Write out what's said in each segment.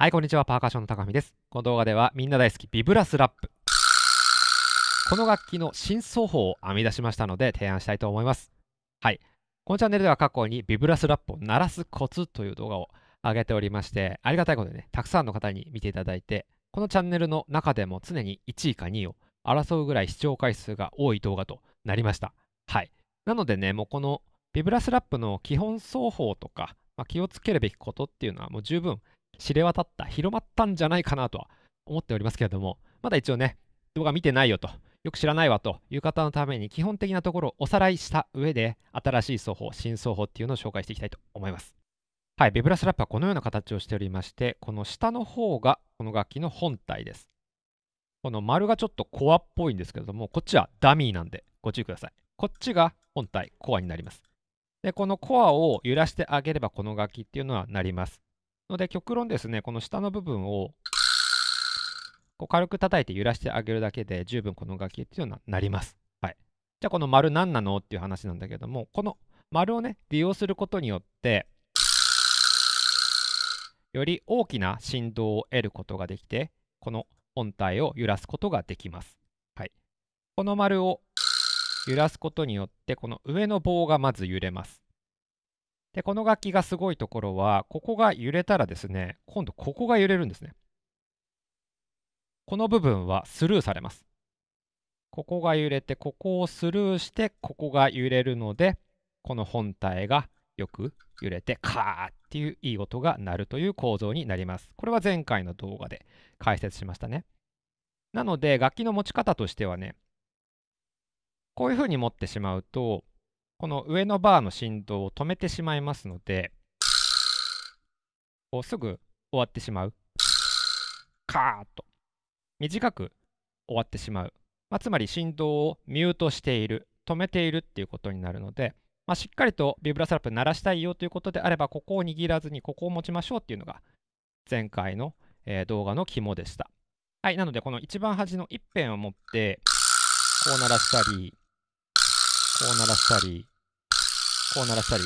はい、こんにちは。パーカッションの高見です。この動画ではみんな大好きビブラスラップ。この楽器の新奏法を編み出しましたので提案したいと思います。はい。このチャンネルでは過去にビブラスラップを鳴らすコツという動画を上げておりまして、ありがたいことでね、たくさんの方に見ていただいて、このチャンネルの中でも常に1位か2位を争うぐらい視聴回数が多い動画となりました。はい。なのでね、もうこのビブラスラップの基本奏法とか、まあ、気をつけるべきことっていうのはもう十分知れ渡った、広まったんじゃないかなとは思っておりますけれども、まだ一応ね、動画見てないよと、よく知らないわという方のために基本的なところをおさらいした上で、新しい奏法、新奏法っていうのを紹介していきたいと思います。はい、ビブラスラップはこのような形をしておりまして、この下の方がこの楽器の本体です。この丸がちょっとコアっぽいんですけれども、こっちはダミーなんでご注意ください。こっちが本体、コアになります。で、このコアを揺らしてあげればこの楽器っていうのはなります。ので、極論ですね、この下の部分をこう軽く叩いて揺らしてあげるだけで十分この楽器っていうのはなります。はい、じゃあこの丸何なのっていう話なんだけどもこの丸をね利用することによってより大きな振動を得ることができてこの本体を揺らすことができます。はい、この丸を揺らすことによってこの上の棒がまず揺れます。で、この楽器がすごいところは、ここが揺れたらですね、今度ここが揺れるんですね。この部分はスルーされます。ここが揺れて、ここをスルーして、ここが揺れるので、この本体がよく揺れて、カーっていういい音が鳴るという構造になります。これは前回の動画で解説しましたね。なので、楽器の持ち方としてはね、こういうふうに持ってしまうと、この上のバーの振動を止めてしまいますので、こうすぐ終わってしまう。カーッと。短く終わってしまう。まあ、つまり振動をミュートしている、止めているっていうことになるので、まあ、しっかりとビブラスラップ鳴らしたいよということであれば、ここを握らずにここを持ちましょうっていうのが前回の、えー、動画の肝でした。はい、なのでこの一番端の一辺を持って、こう鳴らしたり、こう鳴らしたり、こう鳴らしたり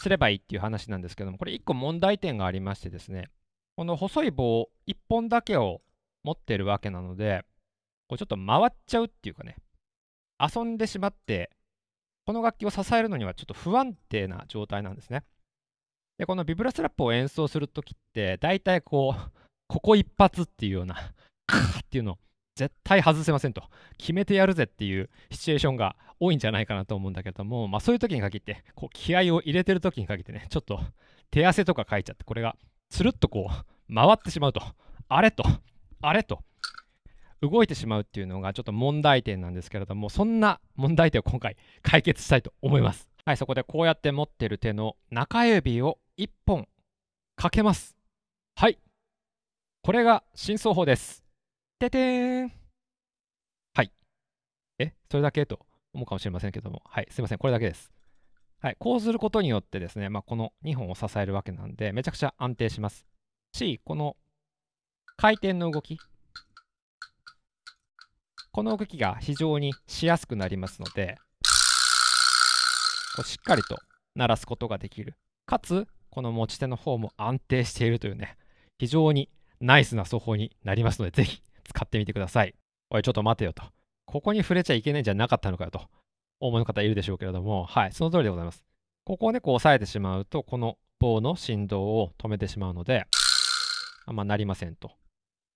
すればいいっていう話なんですけども、これ1個問題点がありましてですね、この細い棒1本だけを持ってるわけなので、こうちょっと回っちゃうっていうかね、遊んでしまって、この楽器を支えるのにはちょっと不安定な状態なんですね。で、このビブラスラップを演奏するときって、大体こう、ここ一発っていうような、カーっていうのを絶対外せませんと決めてやるぜっていうシチュエーションが多いんじゃないかなと思うんだけども、まあ、そういう時に限ってこう気合を入れてる時に限ってねちょっと手汗とかかいちゃってこれがつるっとこう回ってしまうとあれとあれと動いてしまうっていうのがちょっと問題点なんですけれどもそんな問題点を今回解決したいと思いますはいそこでこうやって持ってる手の中指を1本かけますはいこれが真相法ですててん。はい。え、それだけと思うかもしれませんけども、はい、すいません、これだけです。はい、こうすることによってですね、まあ、この2本を支えるわけなんで、めちゃくちゃ安定します。し、この回転の動き、この動きが非常にしやすくなりますので、こうしっかりと鳴らすことができる。かつ、この持ち手の方も安定しているというね、非常にナイスな奏法になりますので、ぜひ使ってみてください。おい、ちょっと待てよと。ここに触れちゃいけないんじゃなかったのかよと思う方いるでしょうけれども、はい、その通りでございます。ここをね、こう押さえてしまうと、この棒の振動を止めてしまうので、あんまなりませんと。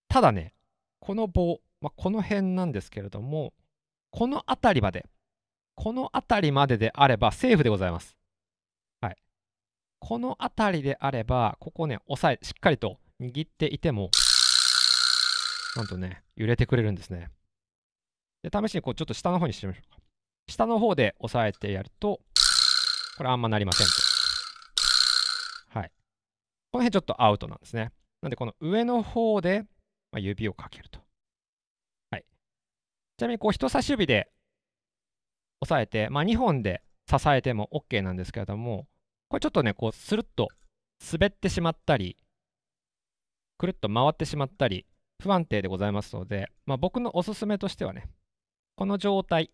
ただね、この棒、まあ、この辺なんですけれども、この辺りまで、この辺りまでであればセーフでございます。はい。この辺りであれば、ここね、押さえ、しっかりと握っていても、なんとね、揺れてくれるんですね。で、試しにこう、ちょっと下の方にしてみましょうか。下の方で押さえてやると、これあんまなりませんと。はい。この辺ちょっとアウトなんですね。なんで、この上の方で、まあ、指をかけると。はい。ちなみに、こう、人差し指で押さえて、まあ、2本で支えても OK なんですけれども、これちょっとね、こう、スルッと滑ってしまったり、くるっと回ってしまったり不安定でございますので、まあ、僕のおすすめとしてはね、この状態、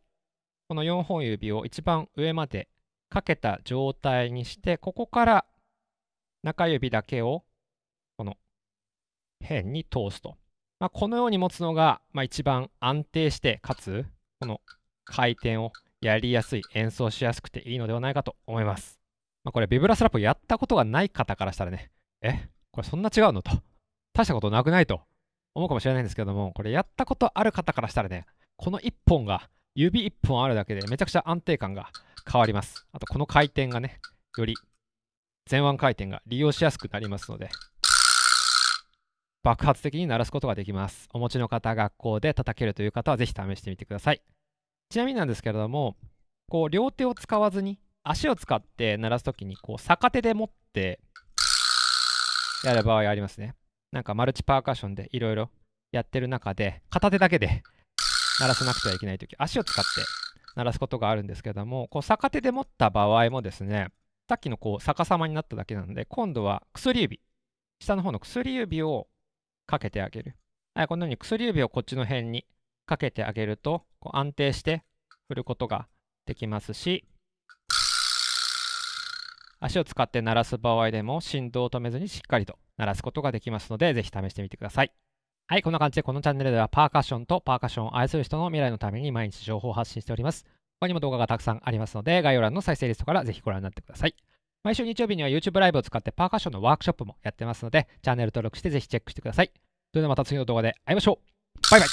この4本指を一番上までかけた状態にして、ここから中指だけをこの辺に通すと。まあ、このように持つのが、まあ、一番安定して、かつ、この回転をやりやすい、演奏しやすくていいのではないかと思います。まあ、これ、ビブラスラップやったことがない方からしたらね、えこれそんな違うのと。大したことなくないと思うかもしれないんですけども、これやったことある方からしたらね、この1本が、指1本あるだけでめちゃくちゃ安定感が変わります。あとこの回転がね、より前腕回転が利用しやすくなりますので、爆発的に鳴らすことができます。お持ちの方、学校で叩けるという方はぜひ試してみてください。ちなみになんですけれども、こう両手を使わずに足を使って鳴らすときにこう逆手で持ってやる場合ありますね。なんかマルチパーカッションでいろいろやってる中で、片手だけで鳴らさなくてはいけないとき、足を使って鳴らすことがあるんですけども、こう逆手で持った場合もですね、さっきのこう逆さまになっただけなので、今度は薬指、下の方の薬指をかけてあげる。はい、このように薬指をこっちの辺にかけてあげると、こう安定して振ることができますし、足を使って鳴らす場合でも振動を止めずにしっかりと鳴らすことができますので、ぜひ試してみてください。はい、こんな感じでこのチャンネルではパーカッションとパーカッションを愛する人の未来のために毎日情報を発信しております。他にも動画がたくさんありますので、概要欄の再生リストからぜひご覧になってください。毎週日曜日には YouTube ライブを使ってパーカッションのワークショップもやってますので、チャンネル登録してぜひチェックしてください。それではまた次の動画で会いましょうバイバイ